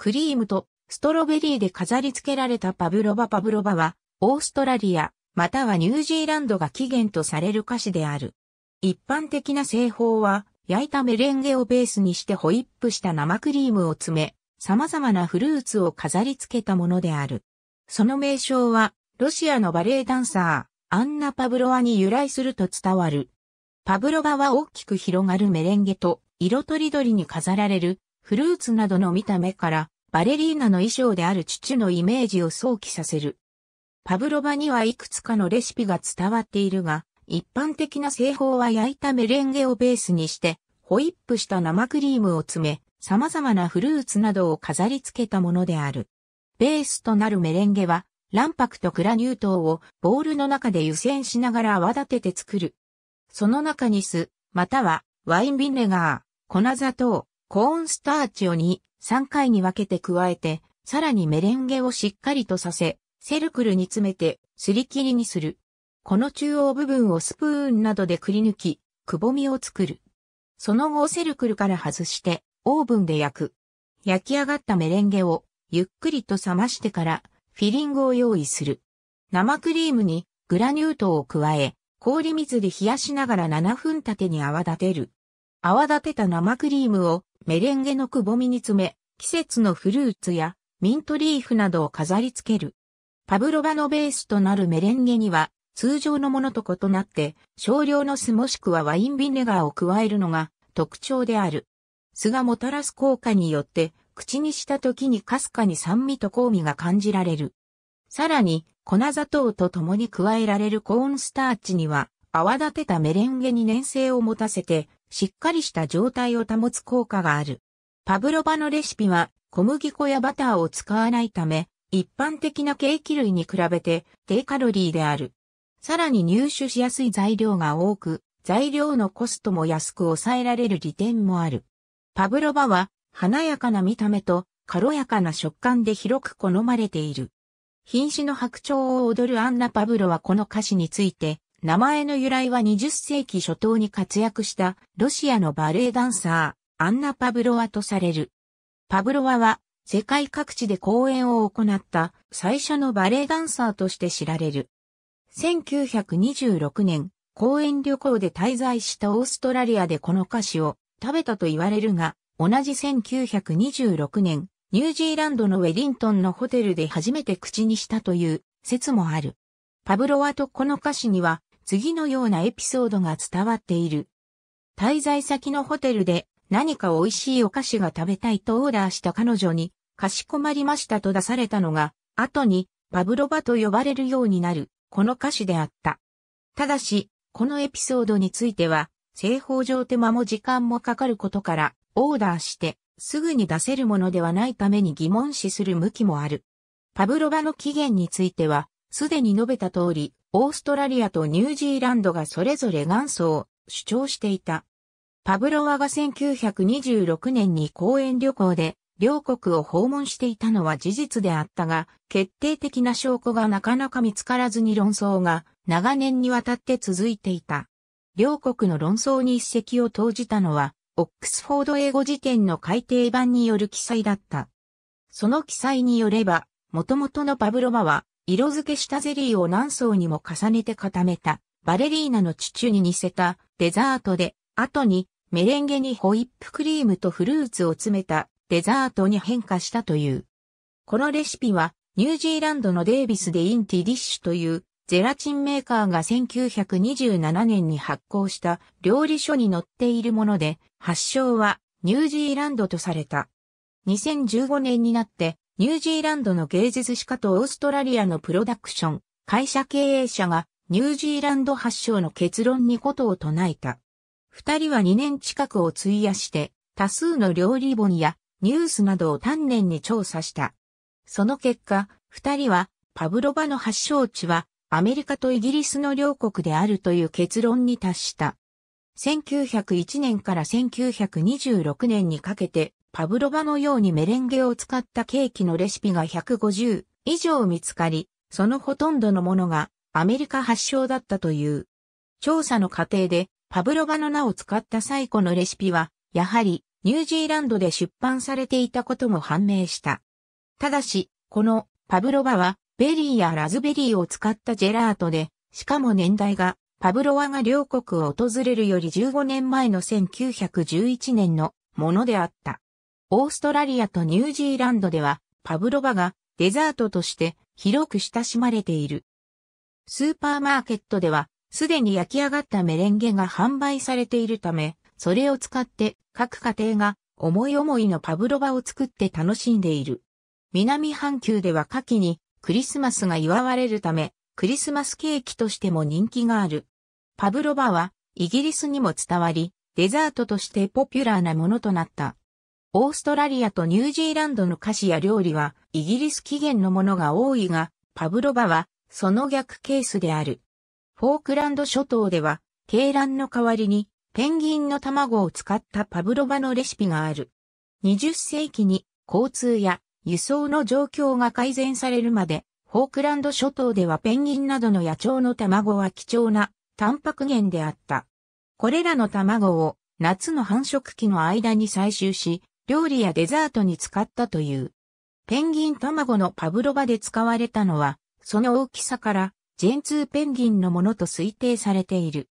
クリームとストロベリーで飾り付けられたパブロバパブロバは、オーストラリア、またはニュージーランドが起源とされる菓子である。一般的な製法は、焼いたメレンゲをベースにしてホイップした生クリームを詰め、様々なフルーツを飾り付けたものである。その名称は、ロシアのバレエダンサー、アンナ・パブロワに由来すると伝わる。パブロバは大きく広がるメレンゲと、色とりどりに飾られる、フルーツなどの見た目から、バレリーナの衣装である父のイメージを想起させる。パブロバにはいくつかのレシピが伝わっているが、一般的な製法は焼いたメレンゲをベースにして、ホイップした生クリームを詰め、様々なフルーツなどを飾り付けたものである。ベースとなるメレンゲは、卵白とグラニュー糖をボウルの中で湯煎しながら泡立てて作る。その中に酢、またはワインビネガー、粉砂糖、コーンスターチを2 3回に分けて加えて、さらにメレンゲをしっかりとさせ、セルクルに詰めて、すり切りにする。この中央部分をスプーンなどでくり抜き、くぼみを作る。その後セルクルから外して、オーブンで焼く。焼き上がったメレンゲを、ゆっくりと冷ましてから、フィリングを用意する。生クリームに、グラニュー糖を加え、氷水で冷やしながら7分縦てに泡立てる。泡立てた生クリームをメレンゲのくぼみに詰め、季節のフルーツやミントリーフなどを飾り付ける。パブロバのベースとなるメレンゲには、通常のものと異なって、少量の酢もしくはワインビネガーを加えるのが特徴である。酢がもたらす効果によって、口にした時にかすかに酸味と香味が感じられる。さらに、粉砂糖と共に加えられるコーンスターチには、泡立てたメレンゲに粘性を持たせて、しっかりした状態を保つ効果がある。パブロバのレシピは小麦粉やバターを使わないため、一般的なケーキ類に比べて低カロリーである。さらに入手しやすい材料が多く、材料のコストも安く抑えられる利点もある。パブロバは華やかな見た目と軽やかな食感で広く好まれている。品種の白鳥を踊るアンナ・パブロはこの歌詞について、名前の由来は20世紀初頭に活躍したロシアのバレエダンサー、アンナ・パブロワとされる。パブロワは世界各地で公演を行った最初のバレエダンサーとして知られる。1926年、公演旅行で滞在したオーストラリアでこの歌詞を食べたと言われるが、同じ1926年、ニュージーランドのウェリントンのホテルで初めて口にしたという説もある。パブロワとこの歌詞には次のようなエピソードが伝わっている。滞在先のホテルで何か美味しいお菓子が食べたいとオーダーした彼女に、かしこまりましたと出されたのが、後にパブロバと呼ばれるようになる、この歌詞であった。ただし、このエピソードについては、製法上手間も時間もかかることから、オーダーして、すぐに出せるものではないために疑問視する向きもある。パブロバの起源については、すでに述べた通り、オーストラリアとニュージーランドがそれぞれ元祖を主張していた。パブロワが1926年に公演旅行で両国を訪問していたのは事実であったが、決定的な証拠がなかなか見つからずに論争が長年にわたって続いていた。両国の論争に一石を投じたのは、オックスフォード英語辞典の改訂版による記載だった。その記載によれば、元々のパブロワは、色付けしたゼリーを何層にも重ねて固めた、バレリーナの地中に似せたデザートで、後にメレンゲにホイップクリームとフルーツを詰めたデザートに変化したという。このレシピは、ニュージーランドのデイビスでインティディッシュというゼラチンメーカーが1927年に発行した料理書に載っているもので、発祥はニュージーランドとされた。2015年になってニュージーランドの芸術史家とオーストラリアのプロダクション、会社経営者がニュージーランド発祥の結論にことを唱えた。二人は2年近くを費やして多数の料理本やニュースなどを丹念に調査した。その結果、二人はパブロバの発祥地はアメリカとイギリスの両国であるという結論に達した。1901年から1926年にかけてパブロバのようにメレンゲを使ったケーキのレシピが150以上見つかり、そのほとんどのものがアメリカ発祥だったという。調査の過程でパブロバの名を使った最古のレシピは、やはりニュージーランドで出版されていたことも判明した。ただし、このパブロバはベリーやラズベリーを使ったジェラートで、しかも年代がパブロワが両国を訪れるより15年前の1911年のものであった。オーストラリアとニュージーランドでは、パブロバがデザートとして広く親しまれている。スーパーマーケットでは、すでに焼き上がったメレンゲが販売されているため、それを使って各家庭が思い思いのパブロバを作って楽しんでいる。南半球では夏季にクリスマスが祝われるため、クリスマスケーキとしても人気がある。パブロバはイギリスにも伝わり、デザートとしてポピュラーなものとなった。オーストラリアとニュージーランドの菓子や料理はイギリス起源のものが多いが、パブロバはその逆ケースである。フォークランド諸島では、鶏卵の代わりにペンギンの卵を使ったパブロバのレシピがある。20世紀に交通や輸送の状況が改善されるまで、フォークランド諸島ではペンギンなどの野鳥の卵は貴重なタンパク源であった。これらの卵を夏の繁殖期の間に採集し、料理やデザートに使ったという。ペンギン卵のパブロバで使われたのは、その大きさから、ジェンツーペンギンのものと推定されている。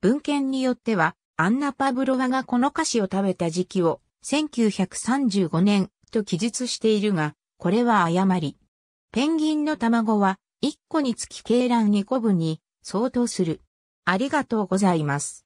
文献によっては、アンナ・パブロワがこの菓子を食べた時期を、1935年と記述しているが、これは誤り。ペンギンの卵は、1個につき鶏卵2個分に相当する。ありがとうございます。